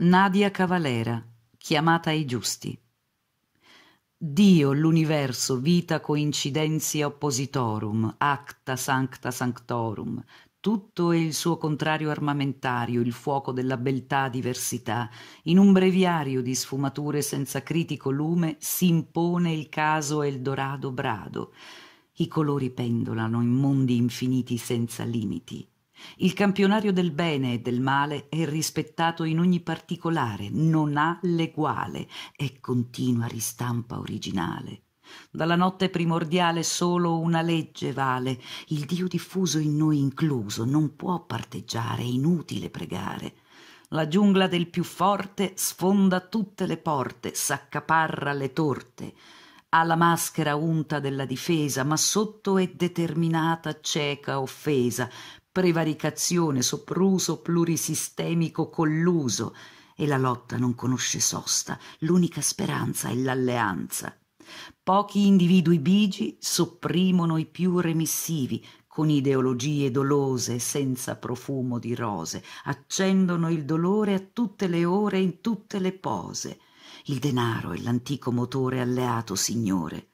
Nadia Cavalera, chiamata ai giusti. Dio, l'universo, vita coincidentia oppositorum, acta sancta sanctorum, tutto e il suo contrario armamentario, il fuoco della beltà diversità, in un breviario di sfumature senza critico lume, si impone il caso Eldorado Brado. I colori pendolano in mondi infiniti senza limiti. Il campionario del bene e del male è rispettato in ogni particolare, non ha l'eguale, è continua ristampa originale. Dalla notte primordiale solo una legge vale, il Dio diffuso in noi incluso, non può parteggiare, è inutile pregare. La giungla del più forte sfonda tutte le porte, s'accaparra le torte. Ha la maschera unta della difesa, ma sotto è determinata cieca offesa, prevaricazione, sopruso plurisistemico colluso e la lotta non conosce sosta, l'unica speranza è l'alleanza. Pochi individui bigi sopprimono i più remissivi, con ideologie dolose senza profumo di rose, accendono il dolore a tutte le ore in tutte le pose. Il denaro è l'antico motore alleato, signore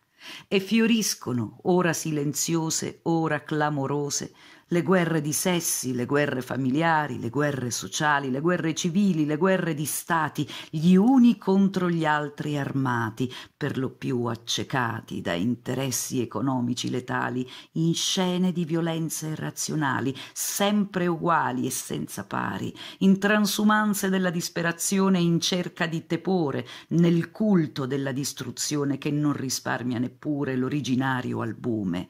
e fioriscono, ora silenziose, ora clamorose, le guerre di sessi, le guerre familiari, le guerre sociali, le guerre civili, le guerre di stati, gli uni contro gli altri armati, per lo più accecati da interessi economici letali, in scene di violenze irrazionali, sempre uguali e senza pari, in transumanze della disperazione in cerca di tepore, nel culto della distruzione che non risparmia neppure seppure l'originario albume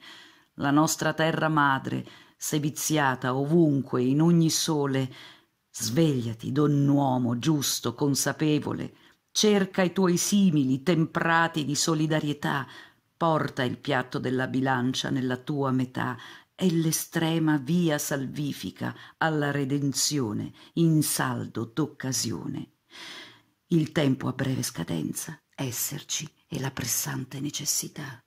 la nostra terra madre seviziata ovunque in ogni sole svegliati donn'uomo giusto consapevole cerca i tuoi simili temprati di solidarietà porta il piatto della bilancia nella tua metà è l'estrema via salvifica alla redenzione in saldo d'occasione il tempo a breve scadenza esserci e la pressante necessità